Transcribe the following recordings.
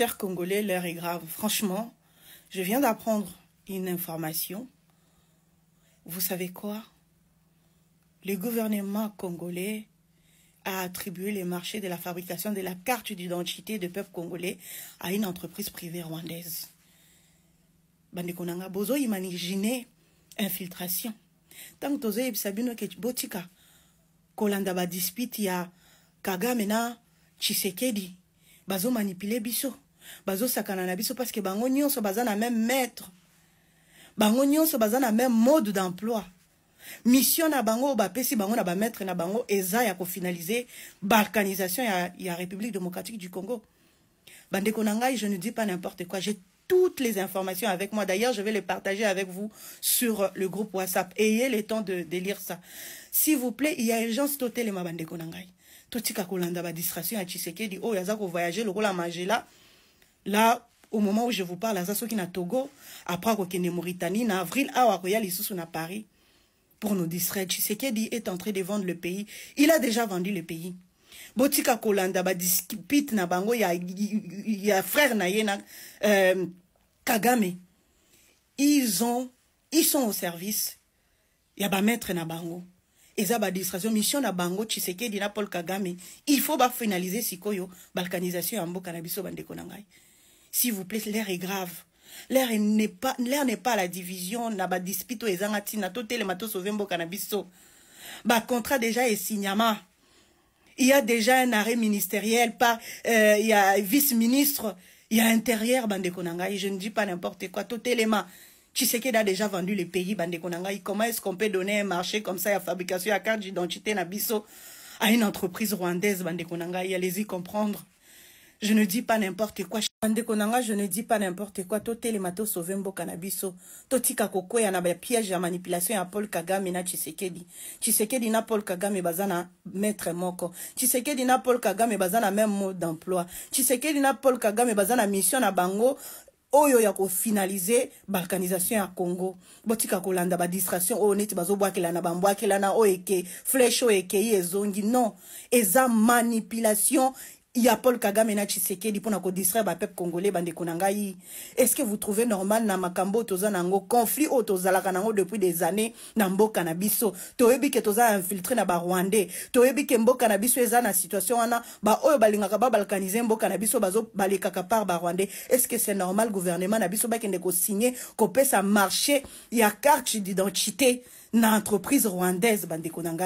Chers congolais, l'heure est grave. Franchement, je viens d'apprendre une information. Vous savez quoi Le gouvernement congolais a attribué les marchés de la fabrication de la carte d'identité de peuple congolais à une entreprise privée rwandaise. Bandekonanga bozo imaginer infiltration. Tant que sabino ke botika kolanda ba dispute ya Kagame na Tshisekedi bazo manipuler biso sakana parce que bango nyonso baza même maître bango nyonso baza même mode d'emploi mission na bango ba bapesi bango na maître na bango eza ya finaliser balkanisation ya, ya république démocratique du congo bande konangai je ne dis pas n'importe quoi j'ai toutes les informations avec moi. D'ailleurs, je vais les partager avec vous sur euh, le groupe WhatsApp. Ayez le temps de, lire ça. S'il vous plaît, il y a urgence totale, ma bande konangai. Totika kolanda ba distraction à Tshisekedi. Oh, yaza ko voyager le rôle à là là au moment où je vous parle aza soki na togo après akokende mauritanie en avril awa akoya lisusu na paris pour nous distraire tshisekedi est en train de vendre le pays il a déjà vendu le pays botika kolanda dispute na bango ya, ya frère na yena euh, kagame ils, ont, ils sont au service ya mettre na bango eza distraction mission na bango tshisekedi na paul kagame il faut finaliser sikoyo balkanisation ya mboka na biso bandeko na ngai s'il vous plaît, l'air est grave. L'air n'est pas, l'air n'est pas la division, n'a dispute et tout le matos au contrat déjà est Il y a déjà un arrêt ministériel par, euh, il y a vice-ministre, il y a intérieur, bande Je ne dis pas n'importe quoi, tout Tu sais qu'il a déjà vendu les pays, bande Comment est-ce qu'on peut donner un marché comme ça à fabrication à carte d'identité, biso à une entreprise rwandaise, bande Allez-y comprendre. Je ne dis pas n'importe quoi. Quand Je ne dis pas n'importe quoi. Totelema matos sauver mboka na biso. Totika kokwea na ba piège ya manipulation ya Paul Kagame na Tshisekedi. Tshisekedi na Paul Kagame bazana maître moko. Tshisekedi na Paul Kagame bazana même mot d'emploi. Tshisekedi na Paul Kagame bazana mission na bango oyo ya ko finalize balkanisation ya congo botika kolanda baso oyo neti bazobwakelana bambwakelana oyo eke fleshe eke ekei ezongi non eza manipulation a kagame na tshisekedi distraire kodistraire pek congolais bande na est ce que vous trouvez normal na makambo toza nango, conflit oyo nango depuis des années na mboka na biso toyebi ke toza infiltré na to toyebi ke mboka na biso eza na situation wana ba balingaka balinga mboka na biso balekaka par Rwanda est ce que c'est normal gouvernement na biso bakende ko kopesa marché ya carte d'identité na entreprise rwandaise bande na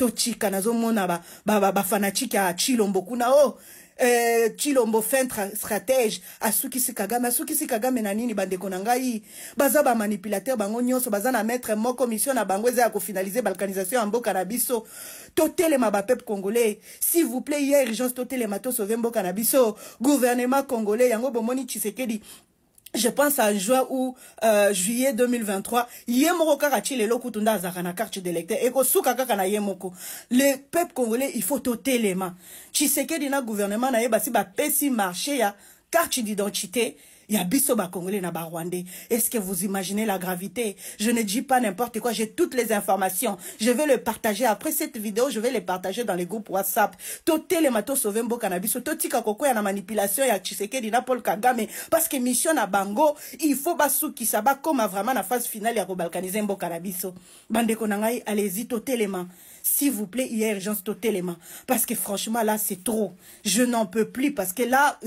tocika nazomona mona ba, ba, ya chilombo kuna o oh, eh, chilombo fin stratège asuki kagame asukisi kagame na nini bandeko na ngai baza manipulateur bango nyonso baza na maître moko commission na bango za ko finaliser balkanisation en mboka na biso totelema congolais s'il vous plaît hier urgence les matos mboka na biso gouvernement congolais yango bomoni chisekedi je pense à juin ou euh, juillet 2023 ye moko kaka atie lelo kutunda na carte d'électeur ekosuka kaka na Yemoko. le peuple congolais il faut totelema tshisekedi le gouvernement na ye basi bapesi marché ya carte d'identité a biso ba congolais na ba est-ce que vous imaginez la gravité je ne dis pas n'importe quoi j'ai toutes les informations je vais le partager après cette vidéo je vais les partager dans les groupes WhatsApp matos les mboka na biso beau ya na manipulation ya tshisekedi na paul kagame parce que mission à bango il faut comme comme vraiment la phase finale ya balkaniser mboka na biso bandeko Allez-y, allez-y mains. s'il vous plaît, il y a urgence mains. Parce que franchement, là, c'est trop. Je n'en peux plus. Parce que là,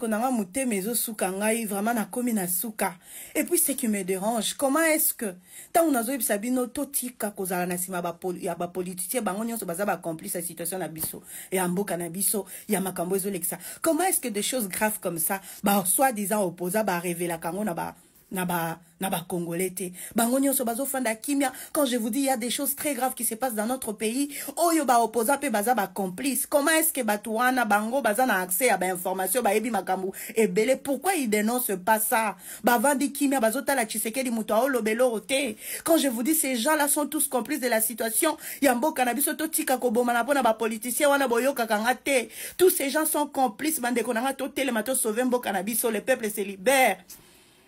konanga motema ezosuka ngai vraiment nakomi na suka et puis ce qui me dérange comment est-ce que ntango nazoyebisa bino totika kozala na sima ya bapoliticien bango nyonso bazaba accompli cette situation na biso ya mboka na biso ya makambo ça comment est-ce que des choses graves comme ça basoi disant opposa barevelaka kango na ba naba naba congolais bango nyonso bazofanda kimia quand je vous dis il y a des choses très graves qui se passent dans notre pays oyo baopposa pe baza complice comment est ce que bato wana bango baza na accès information ba ebi et ebele pourquoi ils dénoncent pas ça bavandi kimia bazotala di moto aoloba belo rote quand je vous dis ces gens là sont tous complices de la situation ya mboka na ko bomana bona ba politiciens wana boyo kanga te tous ces gens sont complices bandeko na nga mato sauver mboka na biso le peuple se libère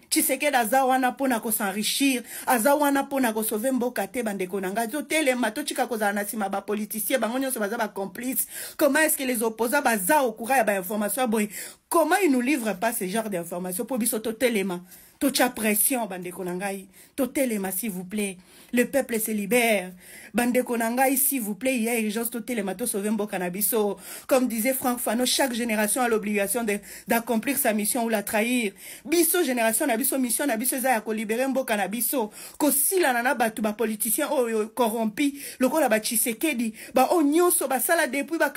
tshisekedi aza wana mpona kosenrichir aza wana mpona kosove mboka te bandeko na ngai totelema ko za na ba politiciens bango so baza complice. comment est-ce que les opposants baza au courant ya bainformation ya comment ils nous livrent pas ce genre d'information pour biso totelema la pression bandeko Konangai. To telema, s'il vous plaît le peuple se libère Bande Konangai, s'il vous plaît il y a urgence totelema tosauve mboka na comme disait frank fano chaque génération a l'obligation d'accomplir sa mission ou la trahir biso génération na biso mission a biso libere ya kolibere mboka na biso kosilana na ba bapoliticien oyo corrompi o nyo so ba sala depuis ba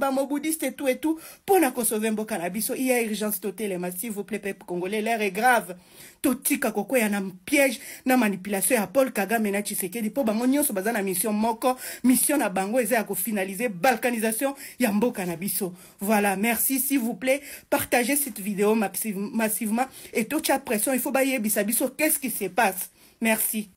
bamobudiste etu etu tout et tout. Pour na biso il y a urgence totelema s'il vous plaît peuple congolais l'air est grave totika a na piège na manipulation ya paul kagame na tshisekedi y bango nyonso baza la mission moko mission na bango eza ya la balkanisation ya mboka na voilà merci s'il vous plaît partagez cette vidéo massivement et la pression il faut bayer. bisabiso qu'est ce qui se passe merci